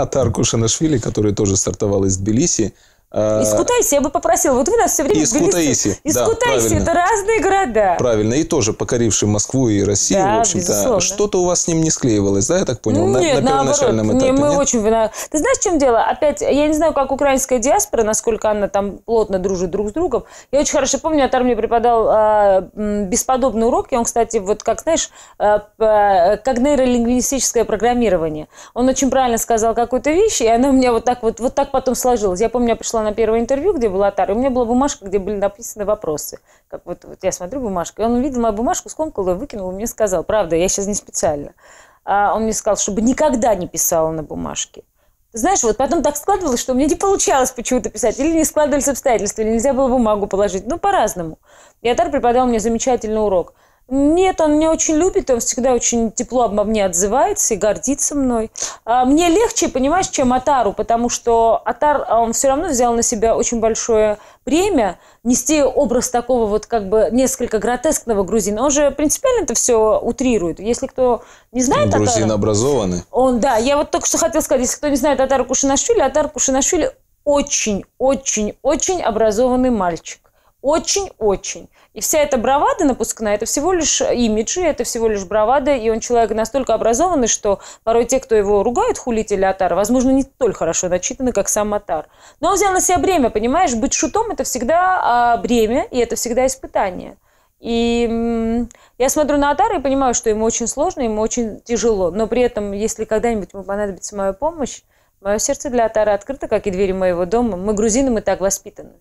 Атар Кушанашвили, который тоже стартовал из Тбилиси, Э, из Кутайси я бы попросил. Вот вы нас все время... Из ввели... Кутаиси. да, Кутайси. Правильно. Это разные города. Правильно. И тоже покоривший Москву и Россию, да, в общем-то. Что-то у вас с ним не склеивалось, да, я так понял? Ну, нет, на, на первоначальном наоборот. этапе. Не, мы нет? очень Ты знаешь, в чем дело? Опять, я не знаю, как украинская диаспора, насколько она там плотно дружит друг с другом. Я очень хорошо помню, Атар мне преподал э, бесподобный урок. И он, кстати, вот как, знаешь, э, э, как нейролингвистическое программирование. Он очень правильно сказал какую-то вещь, и она у меня вот так вот, вот так потом сложилась. Я помню, я пришла шла на первое интервью, где была Тара, у меня была бумажка, где были написаны вопросы. Как вот, вот я смотрю бумажку, и он увидел мою бумажку, скомкал и выкинул, и мне сказал, правда, я сейчас не специально. А он мне сказал, чтобы никогда не писала на бумажке. Знаешь, вот потом так складывалось, что у меня не получалось почему-то писать. Или не складывались обстоятельства, или нельзя было бумагу положить. Ну, по-разному. И Атар преподал мне замечательный урок – нет, он меня очень любит, он всегда очень тепло обо мне отзывается и гордится мной. А, мне легче, понимаешь, чем Атару, потому что Атар, а, он все равно взял на себя очень большое время нести образ такого вот как бы несколько гротескного грузина. Он же принципиально это все утрирует. Если кто не знает Грузин Атара... Грузин образованный. Он, да, я вот только что хотела сказать, если кто не знает Атару Кушинашвили, Атар Кушинашвили очень-очень-очень образованный мальчик. Очень-очень. И вся эта бравада напускная, это всего лишь имиджи, это всего лишь бравада, и он человек настолько образованный, что порой те, кто его ругают, хулить или Атар, возможно, не столь хорошо начитаны, как сам Атар. Но он взял на себя бремя, понимаешь? Быть шутом – это всегда а, бремя, и это всегда испытание. И я смотрю на Атара и понимаю, что ему очень сложно, ему очень тяжело. Но при этом, если когда-нибудь ему понадобится моя помощь, мое сердце для Атара открыто, как и двери моего дома. Мы грузины, мы так воспитаны.